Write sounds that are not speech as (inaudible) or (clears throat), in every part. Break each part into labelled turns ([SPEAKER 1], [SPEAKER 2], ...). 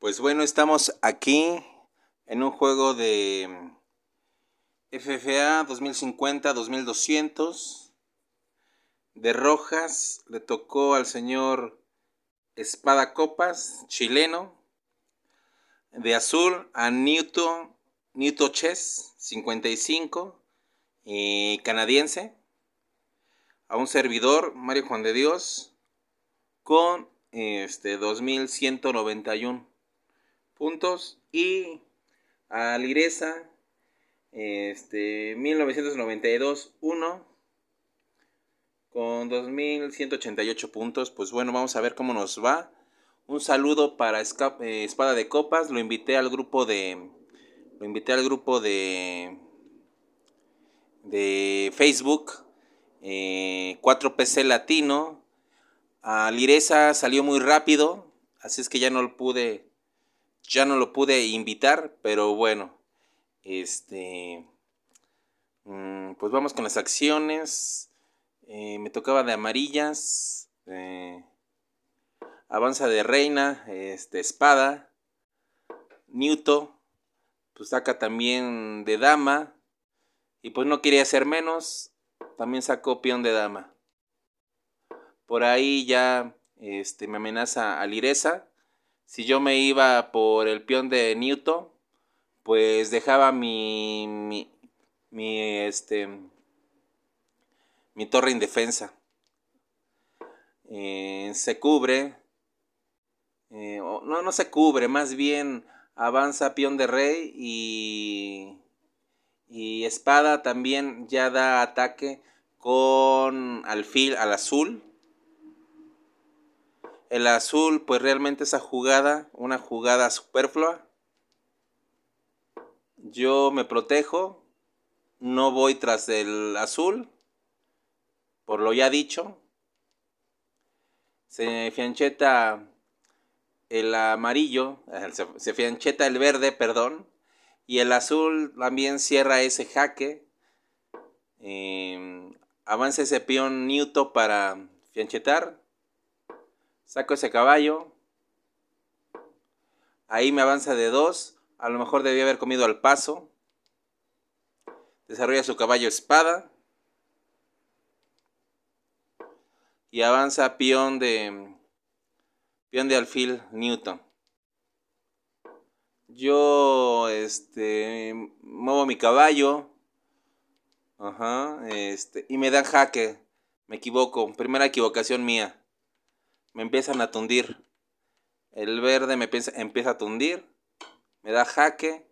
[SPEAKER 1] Pues bueno, estamos aquí en un juego de mm, FFA 2050-2200. De Rojas le tocó al señor Espada Copas, chileno. De azul a Newton, Newton Chess, 55, y canadiense. A un servidor, Mario Juan de Dios, con este 2191 puntos y a liresa este 1992 1 con 2188 puntos. Pues bueno, vamos a ver cómo nos va. Un saludo para eh, Espada de Copas, lo invité al grupo de lo invité al grupo de de Facebook 4PC eh, Latino. A liresa salió muy rápido, así es que ya no lo pude ya no lo pude invitar, pero bueno, este, mm, pues vamos con las acciones. Eh, me tocaba de amarillas, eh, avanza de reina, este, espada, Newton, pues saca también de dama, y pues no quería hacer menos, también sacó peón de dama. Por ahí ya este, me amenaza Alireza, si yo me iba por el peón de Newton, pues dejaba mi, mi, este, mi torre indefensa. Eh, se cubre, eh, no, no se cubre, más bien avanza peón de rey y, y espada también ya da ataque con alfil al azul el azul, pues realmente esa jugada, una jugada superflua. Yo me protejo, no voy tras el azul, por lo ya dicho. Se fiancheta el amarillo, se fiancheta el verde, perdón, y el azul también cierra ese jaque. Eh, avanza ese peón Newton para fianchetar. Saco ese caballo. Ahí me avanza de dos. A lo mejor debía haber comido al paso. Desarrolla su caballo espada. Y avanza peón de. de alfil Newton. Yo este muevo mi caballo. Ajá. Este, y me dan jaque. Me equivoco. Primera equivocación mía me empiezan a tundir. El verde me empieza, a tundir, me da jaque.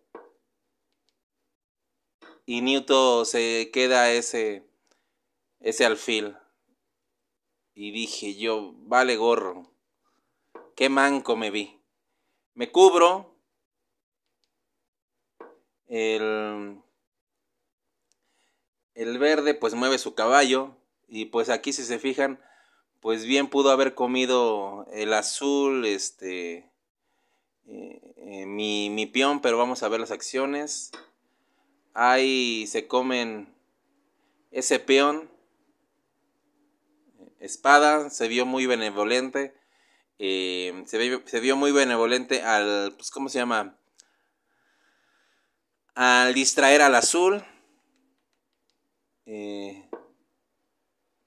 [SPEAKER 1] Y Newton se queda ese, ese alfil. Y dije yo, vale gorro, qué manco me vi. Me cubro el, el verde pues mueve su caballo y pues aquí si se fijan pues bien pudo haber comido el azul, este, eh, eh, mi, peón, pero vamos a ver las acciones. Ahí se comen ese peón. Espada se vio muy benevolente. Eh, se, vio, muy benevolente al, pues, ¿cómo se llama? Al distraer al azul.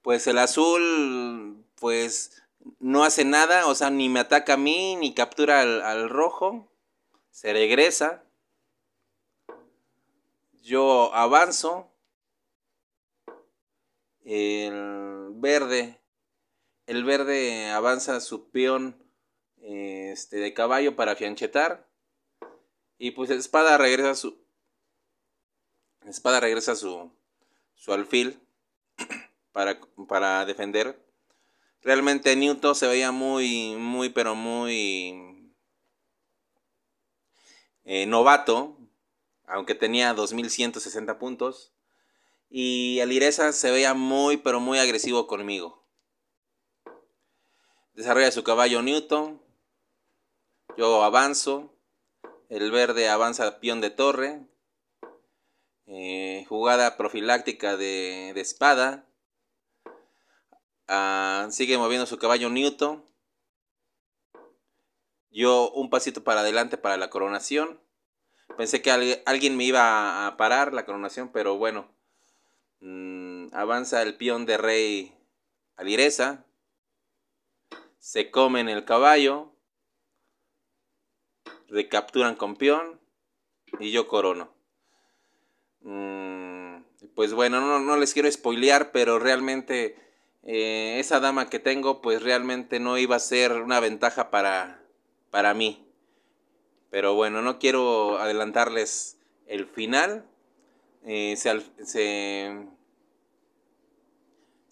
[SPEAKER 1] pues el azul pues no hace nada, o sea, ni me ataca a mí, ni captura al, rojo, se regresa, yo avanzo, el verde, el verde avanza su peón este, de caballo para fianchetar. Y pues espada regresa su. Espada regresa su. su alfil. (clears throat) Para, para defender. Realmente Newton se veía muy, muy, pero muy eh, novato, aunque tenía 2160 puntos. Y Alireza se veía muy, pero muy agresivo conmigo. Desarrolla su caballo Newton. Yo avanzo. El verde avanza peón de torre. Eh, jugada profiláctica de espada. Ah, sigue moviendo su caballo Newton. Yo un pasito para adelante para la coronación. Pensé que alguien me iba a parar la coronación, pero bueno. Mm, avanza el peón de rey Alireza. Se comen el caballo. Recapturan con peón. Y yo corono. Mm, pues bueno, no, no les quiero spoilear, pero realmente eh, esa dama que tengo pues realmente no iba a ser una ventaja para, para mí. Pero bueno, no quiero adelantarles el final. Eh, se, se,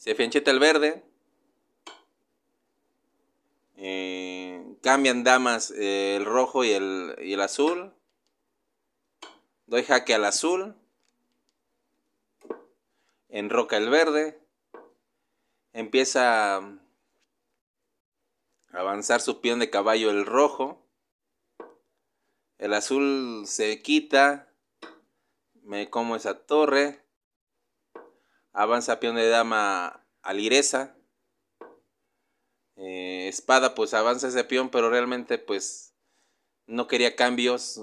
[SPEAKER 1] el verde. Eh, cambian damas el rojo y el, y el azul. Doy jaque al azul. Enroca el verde empieza a avanzar su peón de caballo el rojo. El azul se quita. Me como esa torre. Avanza peón de dama a liresa eh, espada, pues avanza ese peón, pero realmente pues no quería cambios.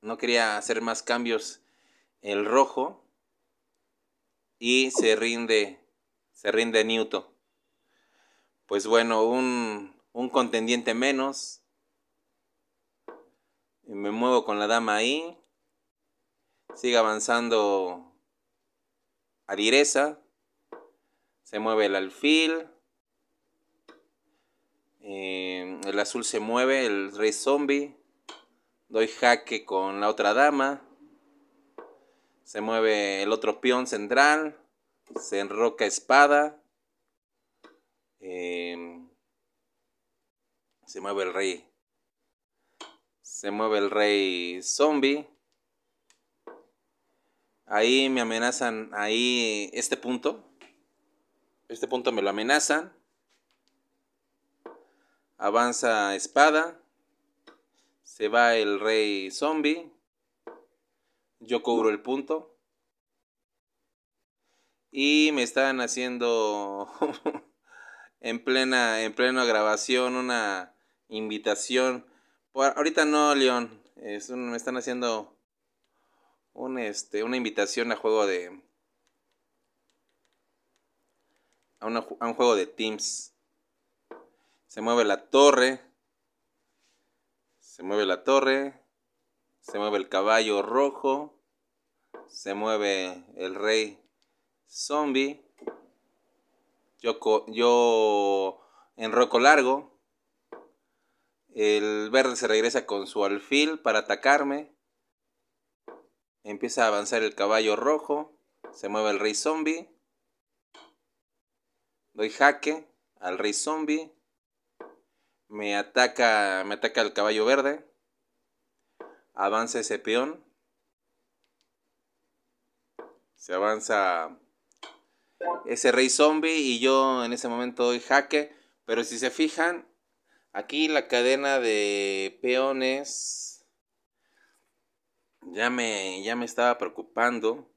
[SPEAKER 1] No quería hacer más cambios el rojo. Y se rinde se rinde Newton. Pues bueno, un, contendiente menos. Me muevo con la dama ahí. Sigue avanzando direza. Se mueve el alfil. Eh, el azul se mueve, el rey zombie. Doy jaque con la otra dama. Se mueve el otro peón central se enroca espada, em, se mueve el rey, se mueve el rey zombie. Ahí me amenazan, ahí este punto, este punto me lo amenazan. Avanza espada. Se va el rey zombie. Yo cubro el punto y me estaban haciendo (laughs) en plena en grabación una invitación Por, ahorita no León me están haciendo este, una invitación a juego de a un juego de Teams se mueve la torre se mueve la torre se mueve el caballo rojo se mueve el rey Zombie. Yo, yo enroco largo. El verde se regresa con su alfil para atacarme. Empieza a avanzar el caballo rojo. Se mueve el rey zombie. Doy jaque al rey zombie. Me ataca, me ataca el caballo verde. Avanza ese peón. Se avanza ese rey zombie y yo en ese momento doy jaque. Pero si se fijan, aquí la cadena de peones ya me, ya me estaba preocupando.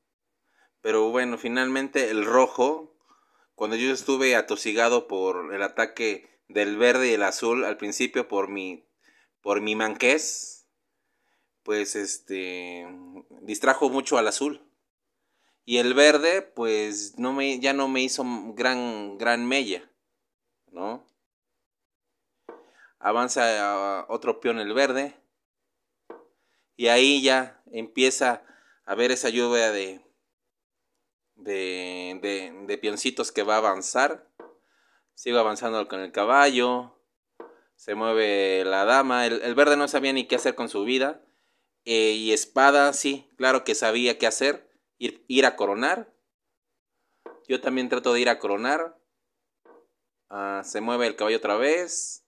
[SPEAKER 1] Pero bueno, finalmente el rojo, cuando yo estuve atosigado por el ataque del verde y el azul al principio por mi, por mi manqués, pues este, distrajo mucho al azul. Y el verde, pues no me, ya no me hizo gran, gran mella, ¿no? Avanza otro peón el verde. Y ahí ya empieza a ver esa lluvia de, de, de, peoncitos que va a avanzar. Sigo avanzando con el caballo. Se mueve la dama. El, verde no sabía ni qué hacer con su vida. Eh, y espada, sí, claro que sabía qué hacer ir, a coronar. Yo también trato de ir a coronar. Ah, se mueve el caballo otra vez.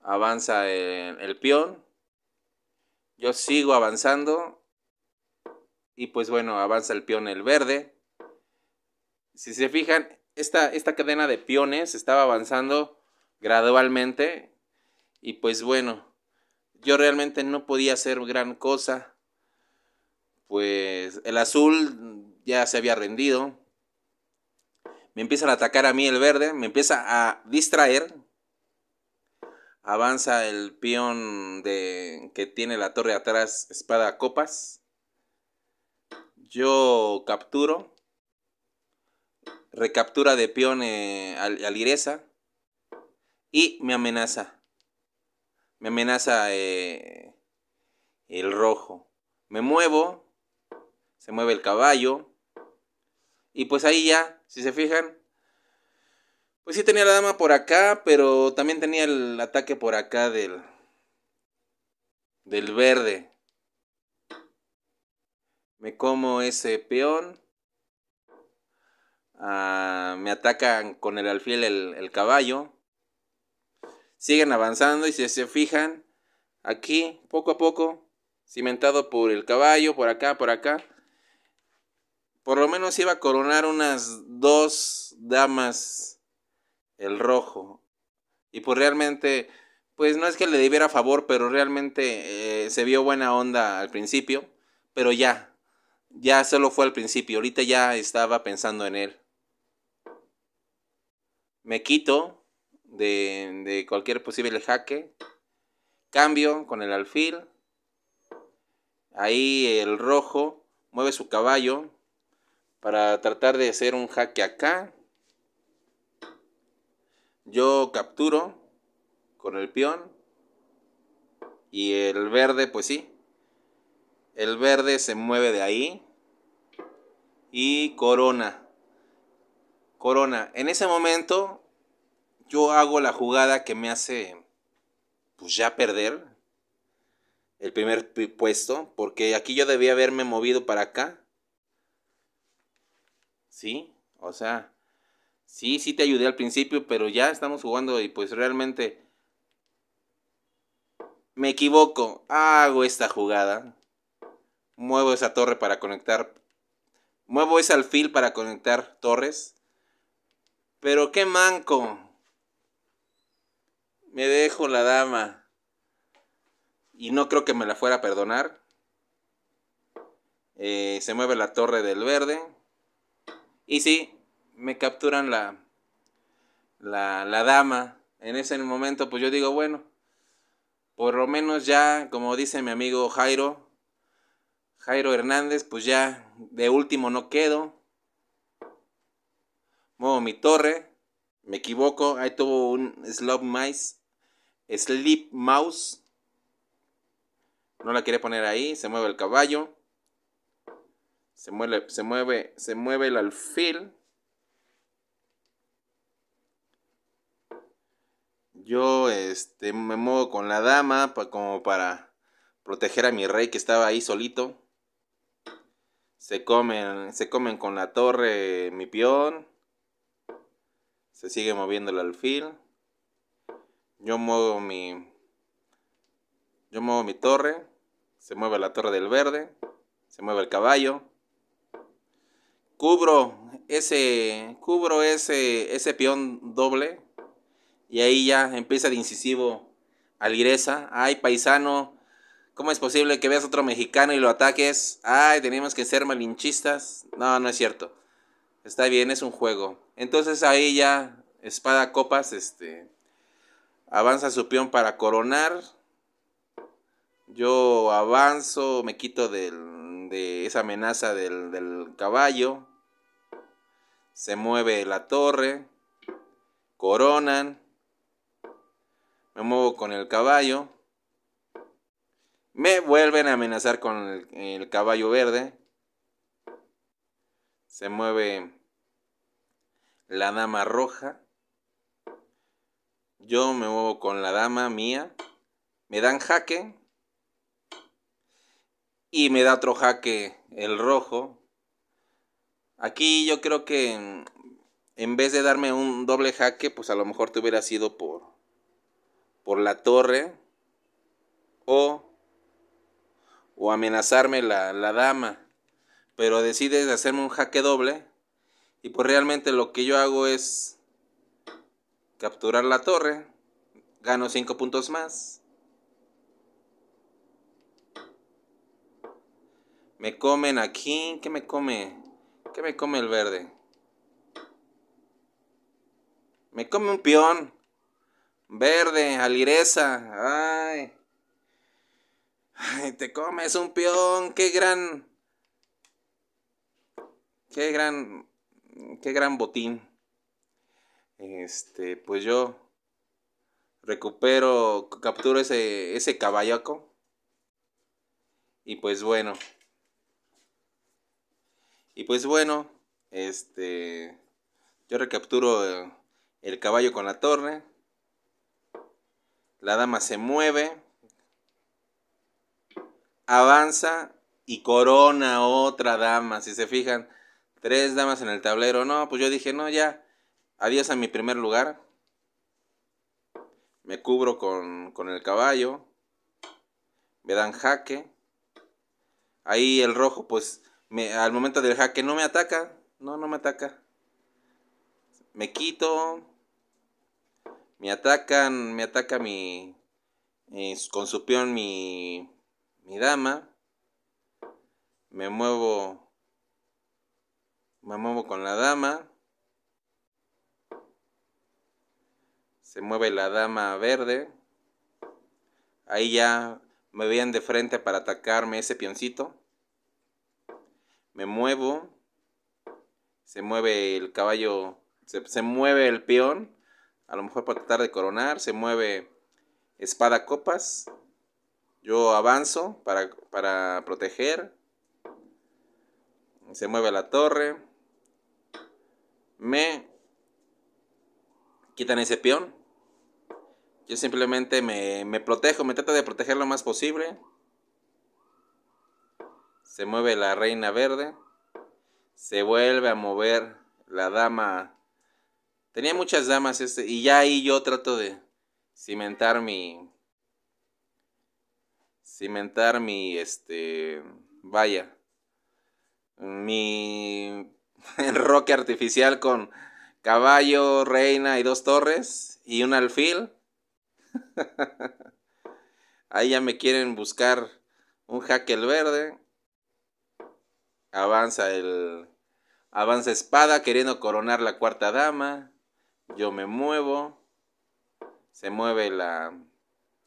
[SPEAKER 1] Avanza el, el peón. Yo sigo avanzando. Y pues bueno, avanza el peón el verde. Si se fijan, esta, esta cadena de peones estaba avanzando gradualmente. Y pues bueno, yo realmente no podía hacer gran cosa pues el azul ya se había rendido. Me empiezan a atacar a mí el verde, me empieza a distraer. Avanza el peón de, que tiene la torre atrás, espada copas. Yo capturo. Recaptura de peón eh, al, Y me amenaza. Me amenaza eh, el rojo. Me muevo se mueve el caballo. Y pues ahí ya, si se fijan, pues sí tenía la dama por acá, pero también tenía el ataque por acá del, del verde. Me como ese peón. Ah, me atacan con el alfil el caballo. Siguen avanzando y si se fijan, aquí, poco a poco, cimentado por el caballo, por acá, por acá por lo menos iba a coronar unas dos damas el rojo. Y pues realmente, pues no es que le debiera favor, pero realmente eh, se vio buena onda al principio. Pero ya, ya solo fue al principio. Ahorita ya estaba pensando en él. Me quito de, de cualquier posible jaque. Cambio con el alfil. Ahí el rojo mueve su caballo para tratar de hacer un jaque acá. Yo capturo con el peón y el verde, pues sí. El verde se mueve de ahí y corona. Corona. En ese momento yo hago la jugada que me hace pues ya perder el primer puesto, porque aquí yo debía haberme movido para acá Sí, o sea, sí, sí te ayudé al principio, pero ya estamos jugando y pues realmente me equivoco, hago esta jugada, muevo esa torre para conectar, muevo ese alfil para conectar torres, pero qué manco, me dejo la dama y no creo que me la fuera a perdonar. Eh, se mueve la torre del verde. Y si me capturan la, la, dama. En ese momento, pues yo digo, bueno, por lo menos ya, como dice mi amigo Jairo, Jairo Hernández, pues ya de último no quedo. Muevo mi torre, me equivoco, ahí tuvo un Slop Sleep Mouse. No la quiere poner ahí, se mueve el caballo. Se mueve, se mueve, se mueve el alfil. Yo este, me muevo con la dama como para proteger a mi rey que estaba ahí solito. Se comen, se comen con la torre mi peón. Se sigue moviendo el alfil. Yo muevo mi. Yo muevo mi torre. Se mueve la torre del verde. Se mueve el caballo cubro ese, cubro ese, ese peón doble y ahí ya empieza de incisivo aligresa, Ay, paisano, ¿cómo es posible que veas otro mexicano y lo ataques? Ay, tenemos que ser malinchistas. No, no es cierto. Está bien, es un juego. Entonces ahí ya espada copas, este, avanza su peón para coronar. Yo avanzo, me quito de esa amenaza del, del caballo se mueve la torre, coronan, me muevo con el caballo, me vuelven a amenazar con el, caballo verde, se mueve la dama roja, yo me muevo con la dama mía, me dan jaque y me da otro jaque el rojo, Aquí yo creo que en vez de darme un doble jaque, pues a lo mejor te hubiera sido por, por la torre o, o amenazarme la, dama. Pero decides hacerme un jaque doble y pues realmente lo que yo hago es capturar la torre, gano 5 puntos más. Me comen aquí, ¿qué me come? ¿Qué me come el verde? Me come un peón. Verde, alireza. Ay. Ay, te comes un peón. Qué gran. Qué gran. Qué gran botín. Este, pues yo recupero, capturo ese, ese caballaco. Y pues bueno. Y pues bueno, este, yo recapturo eh, el, caballo con la torre. La dama se mueve, avanza y corona otra dama. Si se fijan, tres damas en el tablero. No, pues yo dije, no, ya, adiós a mi primer lugar. Me cubro con, con el caballo. Me dan jaque. Ahí el rojo, pues al momento del que no me ataca, no, no me ataca. Me quito, me atacan, me ataca mi, eh, con su peón mi, mi dama, me muevo, me muevo con la dama. se mueve la dama verde. Ahí ya me veían de frente para atacarme ese pioncito me muevo, se mueve el caballo, se, mueve el peón, a lo mejor para tratar de coronar, se mueve espada copas, yo avanzo para, proteger, se mueve la torre, me quitan ese peón, yo simplemente me, me protejo, me trato de proteger lo más posible, se mueve la reina verde, se vuelve a mover la dama. Tenía muchas damas este, y ya ahí yo trato de cimentar mi. Cimentar mi, este. Vaya. Mi. (laughs) Roque artificial con caballo, reina y dos torres y un alfil. (laughs) Ahí ya me quieren buscar un jaque verde. Avanza el. Avanza espada queriendo coronar la cuarta dama. Yo me muevo. Se mueve la,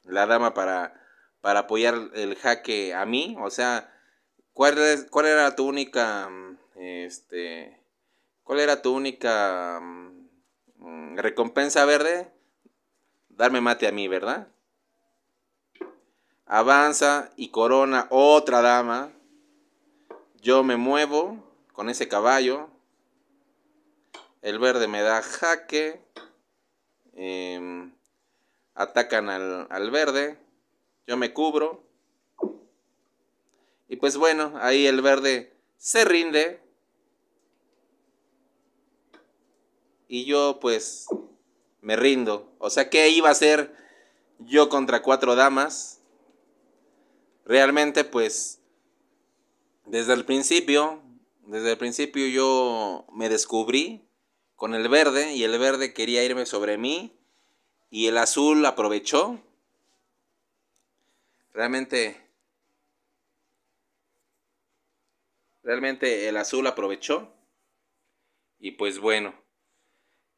[SPEAKER 1] la dama para, para apoyar el jaque a mí. O sea, ¿cuál, cuál era tu única. Este, ¿Cuál era tu única mm, recompensa verde? Darme mate a mí, ¿verdad? Avanza y corona otra dama. Yo me muevo con ese caballo. El verde me da jaque. Em, atacan al, verde. Yo me cubro. Y pues bueno, ahí el verde se rinde. Y yo pues me rindo. O sea, que iba a ser yo contra cuatro damas? Realmente pues desde el principio, desde el principio yo me descubrí con el verde y el verde quería irme sobre mí y el azul aprovechó. Realmente realmente el azul aprovechó. Y pues bueno,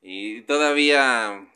[SPEAKER 1] y todavía